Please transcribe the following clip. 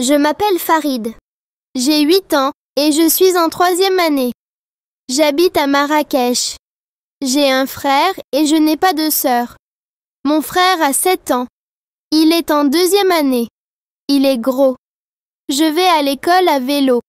Je m'appelle Farid. J'ai 8 ans et je suis en troisième année. J'habite à Marrakech. J'ai un frère et je n'ai pas de sœur. Mon frère a 7 ans. Il est en deuxième année. Il est gros. Je vais à l'école à vélo.